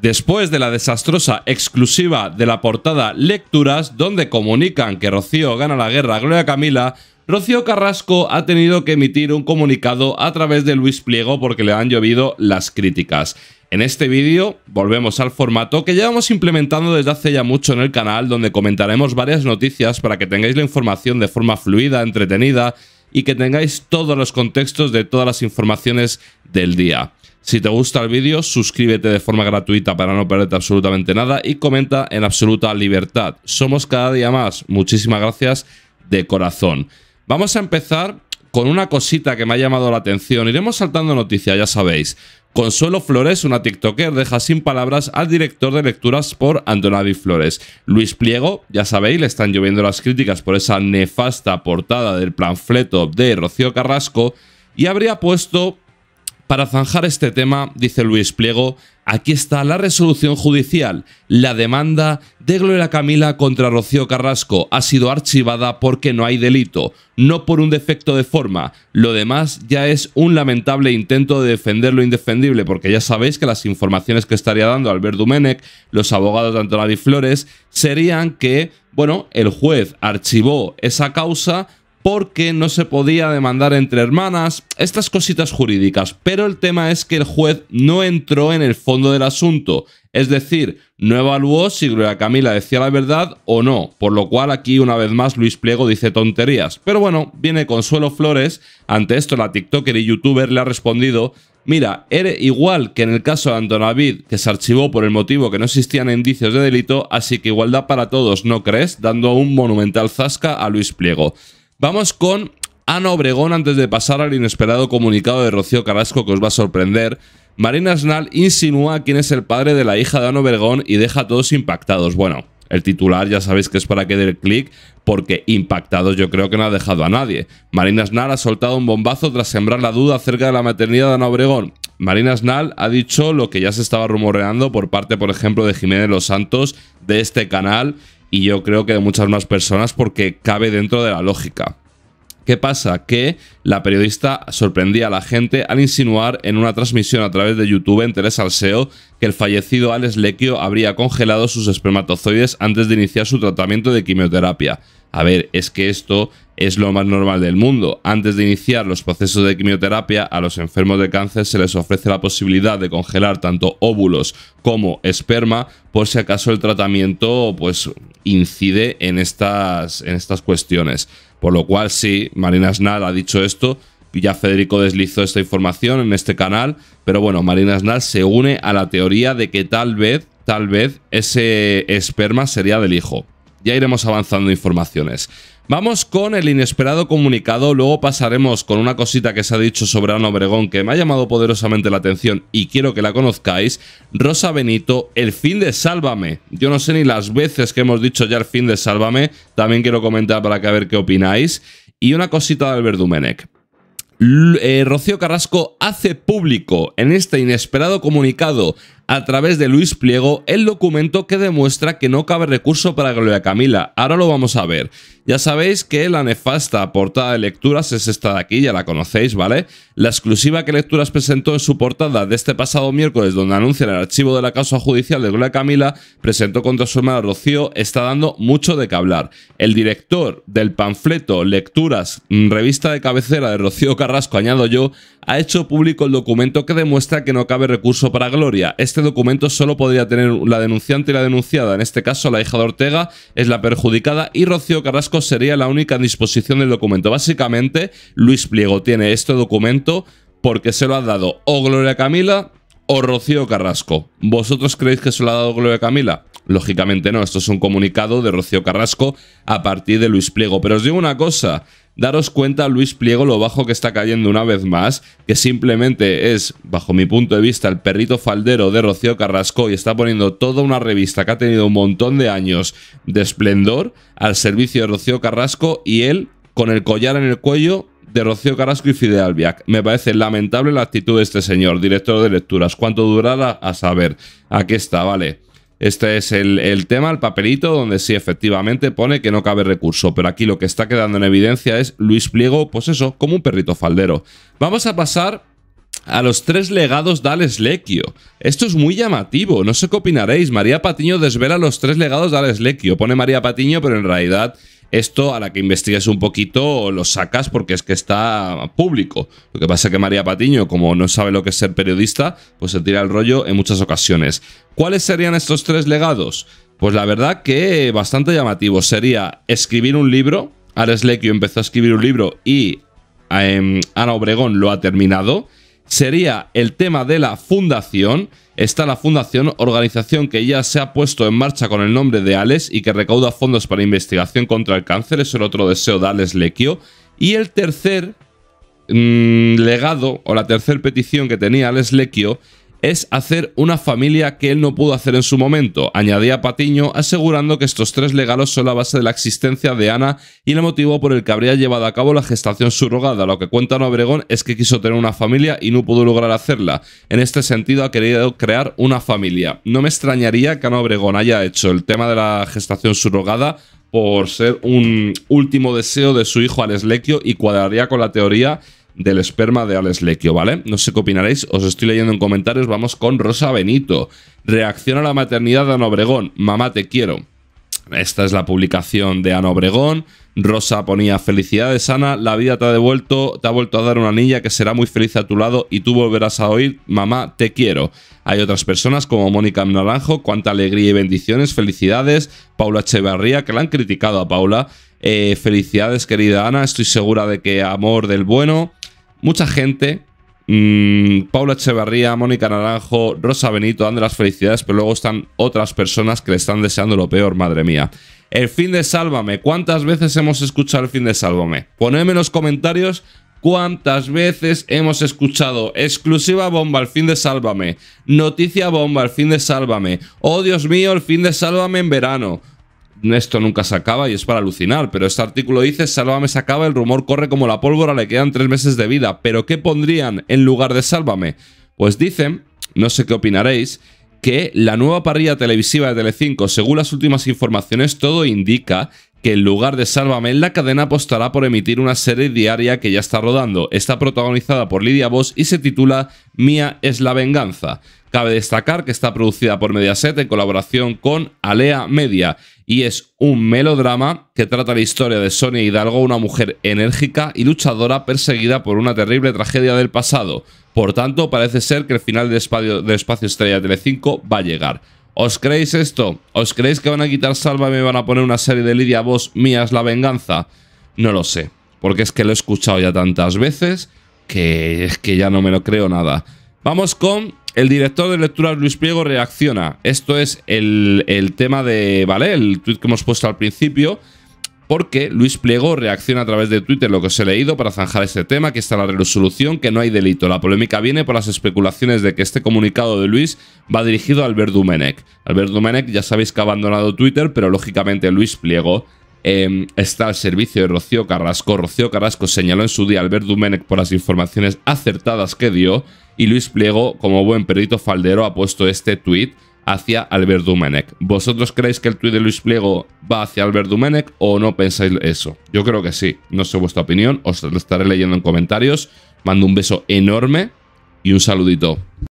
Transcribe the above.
Después de la desastrosa exclusiva de la portada Lecturas, donde comunican que Rocío gana la guerra a Gloria Camila, Rocío Carrasco ha tenido que emitir un comunicado a través de Luis Pliego porque le han llovido las críticas. En este vídeo volvemos al formato que llevamos implementando desde hace ya mucho en el canal, donde comentaremos varias noticias para que tengáis la información de forma fluida, entretenida y que tengáis todos los contextos de todas las informaciones del día. Si te gusta el vídeo, suscríbete de forma gratuita para no perderte absolutamente nada y comenta en absoluta libertad. Somos cada día más. Muchísimas gracias de corazón. Vamos a empezar con una cosita que me ha llamado la atención. Iremos saltando noticias, ya sabéis. Consuelo Flores, una TikToker, deja sin palabras al director de lecturas por Antonavi Flores. Luis Pliego, ya sabéis, le están lloviendo las críticas por esa nefasta portada del planfleto de Rocío Carrasco y habría puesto para zanjar este tema, dice Luis Pliego, aquí está la resolución judicial. La demanda de Gloria Camila contra Rocío Carrasco ha sido archivada porque no hay delito, no por un defecto de forma. Lo demás ya es un lamentable intento de defender lo indefendible, porque ya sabéis que las informaciones que estaría dando Albert Dumenech, los abogados de Antonari Flores, serían que, bueno, el juez archivó esa causa porque no se podía demandar entre hermanas, estas cositas jurídicas. Pero el tema es que el juez no entró en el fondo del asunto, es decir, no evaluó si Gloria Camila decía la verdad o no, por lo cual aquí una vez más Luis Pliego dice tonterías. Pero bueno, viene Consuelo Flores, ante esto la TikToker y youtuber le ha respondido Mira, eres igual que en el caso de Antonavid, que se archivó por el motivo que no existían indicios de delito, así que igualdad para todos, ¿no crees? Dando un monumental zasca a Luis Pliego. Vamos con Ana Obregón antes de pasar al inesperado comunicado de Rocío Carrasco que os va a sorprender. Marina Snal insinúa quién es el padre de la hija de Ana Obregón y deja a todos impactados. Bueno, el titular ya sabéis que es para que dé el clic, porque impactados yo creo que no ha dejado a nadie. Marina Snal ha soltado un bombazo tras sembrar la duda acerca de la maternidad de Ana Obregón. Marina Snal ha dicho lo que ya se estaba rumoreando por parte, por ejemplo, de Jiménez Los Santos de este canal y yo creo que de muchas más personas porque cabe dentro de la lógica. ¿Qué pasa? Que la periodista sorprendía a la gente al insinuar en una transmisión a través de YouTube en Telesalseo que el fallecido Alex Lequio habría congelado sus espermatozoides antes de iniciar su tratamiento de quimioterapia. A ver, es que esto es lo más normal del mundo. Antes de iniciar los procesos de quimioterapia, a los enfermos de cáncer se les ofrece la posibilidad de congelar tanto óvulos como esperma por si acaso el tratamiento pues, incide en estas, en estas cuestiones. Por lo cual, sí, Marina Snal ha dicho esto. Ya Federico deslizó esta información en este canal, pero bueno, Marina Snal se une a la teoría de que tal vez, tal vez ese esperma sería del hijo ya iremos avanzando informaciones. Vamos con el inesperado comunicado, luego pasaremos con una cosita que se ha dicho sobre Ana Obregón que me ha llamado poderosamente la atención y quiero que la conozcáis. Rosa Benito, el fin de Sálvame. Yo no sé ni las veces que hemos dicho ya el fin de Sálvame, también quiero comentar para que a ver qué opináis. Y una cosita de Albert Dumenech. Eh, Rocío Carrasco hace público en este inesperado comunicado a través de Luis Pliego el documento que demuestra que no cabe recurso para Gloria Camila. Ahora lo vamos a ver. Ya sabéis que la nefasta portada de lecturas es esta de aquí, ya la conocéis, ¿vale? La exclusiva que Lecturas presentó en su portada de este pasado miércoles, donde anuncia el archivo de la causa judicial de Gloria Camila, presentó contra su hermano Rocío, está dando mucho de qué hablar. El director del panfleto Lecturas, mm, revista de cabecera de Rocío Carrasco, añado yo, ha hecho público el documento que demuestra que no cabe recurso para Gloria. Este este documento solo podría tener la denunciante y la denunciada, en este caso la hija de Ortega es la perjudicada y Rocío Carrasco sería la única en disposición del documento. Básicamente, Luis Pliego tiene este documento porque se lo ha dado o Gloria Camila o Rocío Carrasco. ¿Vosotros creéis que se lo ha dado Gloria Camila? Lógicamente no, esto es un comunicado de Rocío Carrasco a partir de Luis Pliego. Pero os digo una cosa, daros cuenta, Luis Pliego, lo bajo que está cayendo una vez más, que simplemente es, bajo mi punto de vista, el perrito faldero de Rocío Carrasco y está poniendo toda una revista que ha tenido un montón de años de esplendor al servicio de Rocío Carrasco y él con el collar en el cuello de Rocío Carrasco y Fidel Me parece lamentable la actitud de este señor, director de lecturas. Cuánto durará a saber. Aquí está, vale. Este es el, tema, el papelito, donde sí efectivamente pone que no cabe recurso, pero aquí lo que está quedando en evidencia es Luis Pliego, pues eso, como un perrito faldero. Vamos a pasar a los tres legados de Alex Lequio. Esto es muy llamativo, no sé qué opinaréis. María Patiño desvela los tres legados de Alex Lequio. Pone María Patiño, pero en realidad esto a la que investigues un poquito lo sacas porque es que está público. Lo que pasa es que María Patiño, como no sabe lo que es ser periodista, pues se tira el rollo en muchas ocasiones. ¿Cuáles serían estos tres legados? Pues la verdad que bastante llamativo. Sería escribir un libro. Ares Lequio empezó a escribir un libro y em, Ana Obregón lo ha terminado sería el tema de la fundación. Está la fundación, organización que ya se ha puesto en marcha con el nombre de Alex y que recauda fondos para investigación contra el cáncer. Es el otro deseo de Alex Lequio. Y el tercer mm, legado o la tercera petición que tenía Alex Lequio es hacer una familia que él no pudo hacer en su momento, añadía Patiño, asegurando que estos tres legalos son la base de la existencia de Ana y el motivo por el que habría llevado a cabo la gestación subrogada. Lo que cuenta Nobregón Obregón es que quiso tener una familia y no pudo lograr hacerla. En este sentido ha querido crear una familia. No me extrañaría que Ana Obregón haya hecho el tema de la gestación subrogada por ser un último deseo de su hijo Alex y cuadraría con la teoría del esperma de Alex Lequio, ¿vale? No sé qué opinaréis, os estoy leyendo en comentarios, vamos con Rosa Benito. Reacción a la maternidad de Ana Obregón, mamá te quiero. Esta es la publicación de Ana Obregón. Rosa ponía felicidades Ana, la vida te ha devuelto, te ha vuelto a dar una niña que será muy feliz a tu lado y tú volverás a oír, mamá, te quiero. Hay otras personas como Mónica Naranjo, cuánta alegría y bendiciones, felicidades. Paula Echevarría, que la han criticado a Paula. Eh, felicidades querida Ana, estoy segura de que amor del bueno mucha gente, mm, Paula Echeverría, Mónica Naranjo, Rosa Benito, dan de las felicidades, pero luego están otras personas que le están deseando lo peor, madre mía. El fin de Sálvame, ¿cuántas veces hemos escuchado el fin de Sálvame? Ponedme en los comentarios ¿Cuántas veces hemos escuchado exclusiva bomba el fin de Sálvame? Noticia bomba el fin de Sálvame. Oh Dios mío, el fin de Sálvame en verano esto nunca se acaba y es para alucinar, pero este artículo dice, Sálvame se acaba, el rumor corre como la pólvora, le quedan tres meses de vida, pero ¿qué pondrían en lugar de Sálvame? Pues dicen, no sé qué opinaréis, que la nueva parrilla televisiva de Telecinco, según las últimas informaciones, todo indica que en lugar de Sálvame, la cadena apostará por emitir una serie diaria que ya está rodando. Está protagonizada por Lidia Voss y se titula Mía es la venganza. Cabe destacar que está producida por Mediaset en colaboración con Alea Media y es un melodrama que trata la historia de Sonia Hidalgo, una mujer enérgica y luchadora perseguida por una terrible tragedia del pasado. Por tanto, parece ser que el final de espacio, Estrella espacio Estrella va a llegar. ¿Os creéis esto? ¿Os creéis que van a quitar Salva y me van a poner una serie de Lidia Vos, Mías la Venganza? No lo sé, porque es que lo he escuchado ya tantas veces que es que ya no me lo creo nada. Vamos con el director de lecturas Luis Pliego reacciona. Esto es el, tema de, ¿vale? El tweet que hemos puesto al principio. Porque Luis Pliego reacciona a través de Twitter lo que os he leído para zanjar este tema, que está la resolución, que no hay delito. La polémica viene por las especulaciones de que este comunicado de Luis va dirigido a Albert Dumenech. Albert Dumenech ya sabéis que ha abandonado Twitter, pero lógicamente Luis Pliego Em, está al servicio de Rocío Carrasco. Rocío Carrasco señaló en su día a Albert Dumenech por las informaciones acertadas que dio y Luis Pliego, como buen perrito faldero, ha puesto este tuit hacia Albert Dumenech. ¿Vosotros creéis que el tuit de Luis Pliego va hacia Albert Dumenech o no pensáis eso? Yo creo que sí. No sé vuestra opinión, os lo estaré leyendo en comentarios. Mando un beso enorme y un saludito.